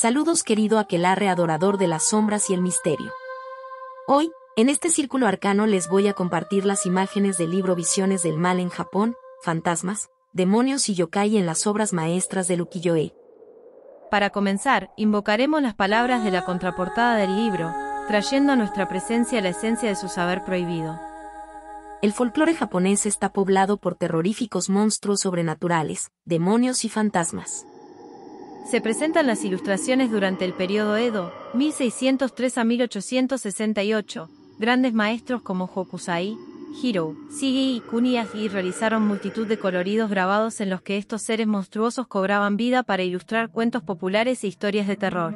Saludos querido aquelarre adorador de las sombras y el misterio. Hoy, en este círculo arcano les voy a compartir las imágenes del libro Visiones del Mal en Japón, Fantasmas, Demonios y Yokai en las obras maestras de ukiyo Para comenzar, invocaremos las palabras de la contraportada del libro, trayendo a nuestra presencia la esencia de su saber prohibido. El folclore japonés está poblado por terroríficos monstruos sobrenaturales, demonios y fantasmas. Se presentan las ilustraciones durante el periodo Edo, 1603 a 1868. Grandes maestros como Hokusai, Hiro, Sigi y y realizaron multitud de coloridos grabados en los que estos seres monstruosos cobraban vida para ilustrar cuentos populares e historias de terror.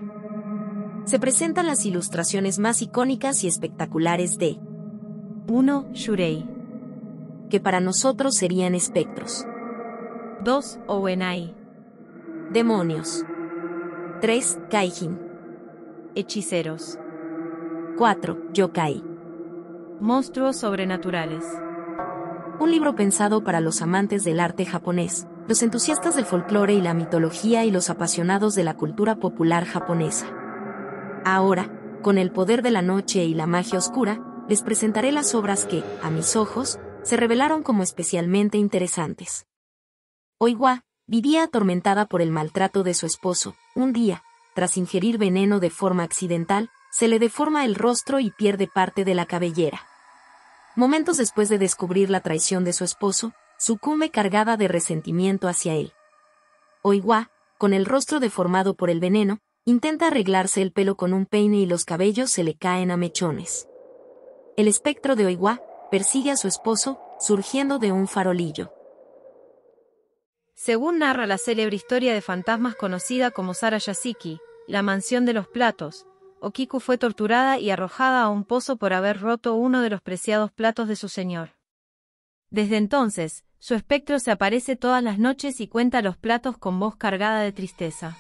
Se presentan las ilustraciones más icónicas y espectaculares de 1. Shurei, que para nosotros serían espectros. 2. Owenai, Demonios. 3. Kaijin. Hechiceros. 4. Yokai. Monstruos sobrenaturales. Un libro pensado para los amantes del arte japonés, los entusiastas del folclore y la mitología y los apasionados de la cultura popular japonesa. Ahora, con el poder de la noche y la magia oscura, les presentaré las obras que, a mis ojos, se revelaron como especialmente interesantes. Oiwa, vivía atormentada por el maltrato de su esposo. Un día, tras ingerir veneno de forma accidental, se le deforma el rostro y pierde parte de la cabellera. Momentos después de descubrir la traición de su esposo, sucumbe cargada de resentimiento hacia él. Oiwa, con el rostro deformado por el veneno, intenta arreglarse el pelo con un peine y los cabellos se le caen a mechones. El espectro de Oiwa persigue a su esposo, surgiendo de un farolillo. Según narra la célebre historia de fantasmas conocida como Sara Yasiki, la mansión de los platos, Okiku fue torturada y arrojada a un pozo por haber roto uno de los preciados platos de su señor. Desde entonces, su espectro se aparece todas las noches y cuenta los platos con voz cargada de tristeza.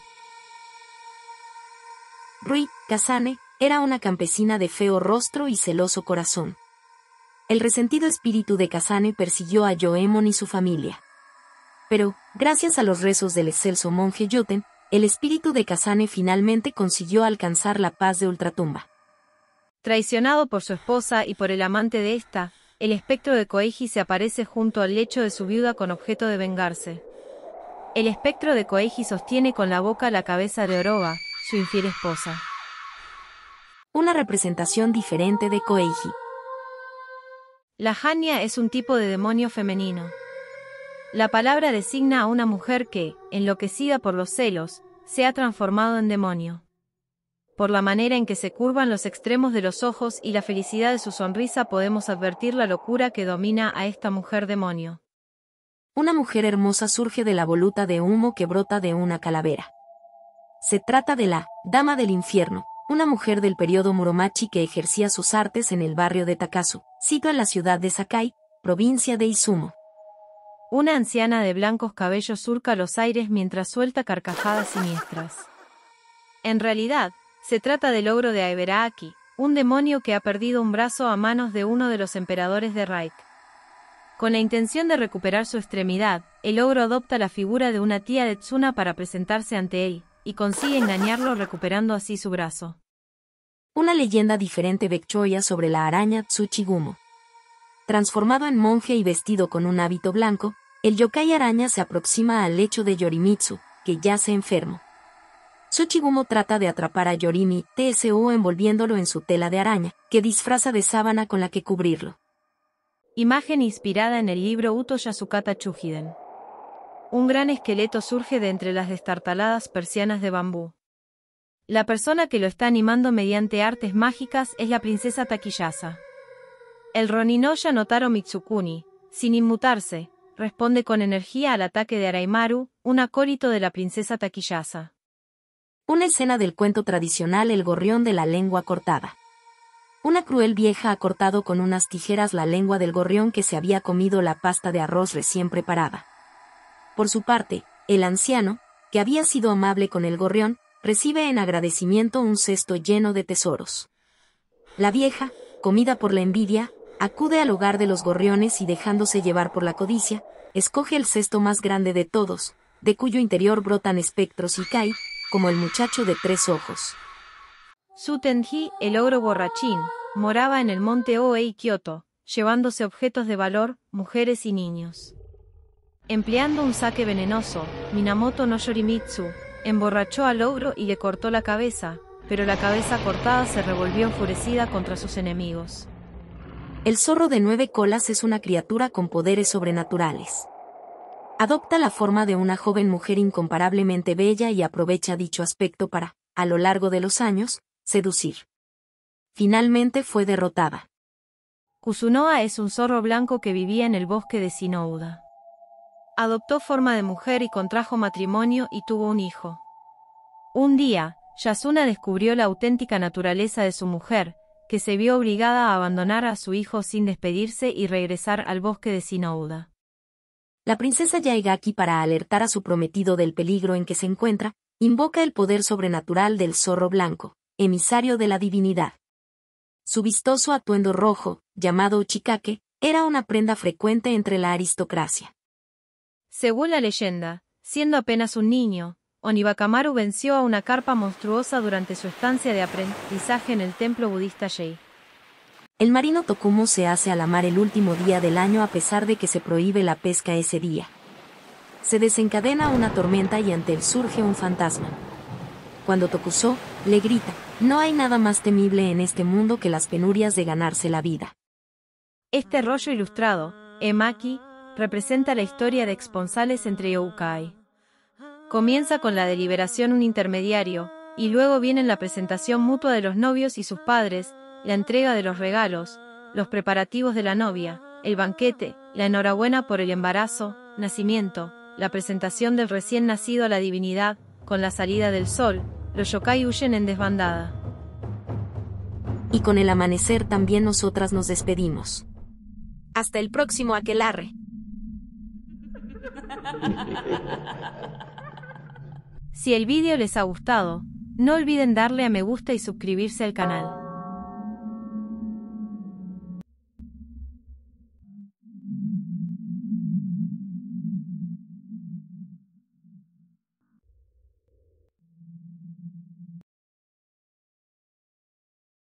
Rui Kazane era una campesina de feo rostro y celoso corazón. El resentido espíritu de Kazane persiguió a Yoemon y su familia. Pero, gracias a los rezos del excelso monje Yuten, el espíritu de Kazane finalmente consiguió alcanzar la paz de Ultratumba. Traicionado por su esposa y por el amante de esta, el espectro de koeji se aparece junto al lecho de su viuda con objeto de vengarse. El espectro de koeji sostiene con la boca la cabeza de Oroba, su infiel esposa. Una representación diferente de koeji La Hanya es un tipo de demonio femenino. La palabra designa a una mujer que, enloquecida por los celos, se ha transformado en demonio. Por la manera en que se curvan los extremos de los ojos y la felicidad de su sonrisa podemos advertir la locura que domina a esta mujer demonio. Una mujer hermosa surge de la voluta de humo que brota de una calavera. Se trata de la Dama del Infierno, una mujer del periodo Muromachi que ejercía sus artes en el barrio de Takasu, sitio en la ciudad de Sakai, provincia de Izumo. Una anciana de blancos cabellos surca los aires mientras suelta carcajadas siniestras. En realidad, se trata del ogro de Aiberaaki, un demonio que ha perdido un brazo a manos de uno de los emperadores de Raik. Con la intención de recuperar su extremidad, el ogro adopta la figura de una tía de Tsuna para presentarse ante él, y consigue engañarlo recuperando así su brazo. Una leyenda diferente de Choya sobre la araña Tsuchigumo. Transformado en monje y vestido con un hábito blanco, el yokai araña se aproxima al lecho de Yorimitsu, que ya se enfermo. Tsuchigumo trata de atrapar a Yorimi TSU envolviéndolo en su tela de araña, que disfraza de sábana con la que cubrirlo. Imagen inspirada en el libro Uto Yasukata Chuhiden. Un gran esqueleto surge de entre las destartaladas persianas de bambú. La persona que lo está animando mediante artes mágicas es la princesa Takiyasa. El Roninoya Notaro Mitsukuni, sin inmutarse, responde con energía al ataque de Araimaru, un acólito de la princesa Taquillasa. Una escena del cuento tradicional El gorrión de la lengua cortada. Una cruel vieja ha cortado con unas tijeras la lengua del gorrión que se había comido la pasta de arroz recién preparada. Por su parte, el anciano, que había sido amable con el gorrión, recibe en agradecimiento un cesto lleno de tesoros. La vieja, comida por la envidia, acude al hogar de los gorriones y dejándose llevar por la codicia, escoge el cesto más grande de todos, de cuyo interior brotan espectros y cae, como el muchacho de tres ojos. Tenji, el ogro borrachín, moraba en el monte Oei Kyoto, llevándose objetos de valor, mujeres y niños. Empleando un saque venenoso, Minamoto no Yorimitsu, emborrachó al ogro y le cortó la cabeza, pero la cabeza cortada se revolvió enfurecida contra sus enemigos. El zorro de nueve colas es una criatura con poderes sobrenaturales. Adopta la forma de una joven mujer incomparablemente bella y aprovecha dicho aspecto para, a lo largo de los años, seducir. Finalmente fue derrotada. Kusunoa es un zorro blanco que vivía en el bosque de Sinouda. Adoptó forma de mujer y contrajo matrimonio y tuvo un hijo. Un día, Yasuna descubrió la auténtica naturaleza de su mujer, que se vio obligada a abandonar a su hijo sin despedirse y regresar al bosque de Sinouda. La princesa Yaigaki, para alertar a su prometido del peligro en que se encuentra, invoca el poder sobrenatural del zorro blanco, emisario de la divinidad. Su vistoso atuendo rojo, llamado uchikake, era una prenda frecuente entre la aristocracia. Según la leyenda, siendo apenas un niño, Onibakamaru venció a una carpa monstruosa durante su estancia de aprendizaje en el templo budista Shei. El marino Tokumo se hace a la mar el último día del año a pesar de que se prohíbe la pesca ese día. Se desencadena una tormenta y ante él surge un fantasma. Cuando Tokuso, le grita, no hay nada más temible en este mundo que las penurias de ganarse la vida. Este rollo ilustrado, Emaki, representa la historia de exponsales entre yokai. Comienza con la deliberación un intermediario, y luego vienen la presentación mutua de los novios y sus padres, la entrega de los regalos, los preparativos de la novia, el banquete, la enhorabuena por el embarazo, nacimiento, la presentación del recién nacido a la divinidad, con la salida del sol, los yokai huyen en desbandada. Y con el amanecer también nosotras nos despedimos. Hasta el próximo aquelarre. Si el vídeo les ha gustado, no olviden darle a me gusta y suscribirse al canal.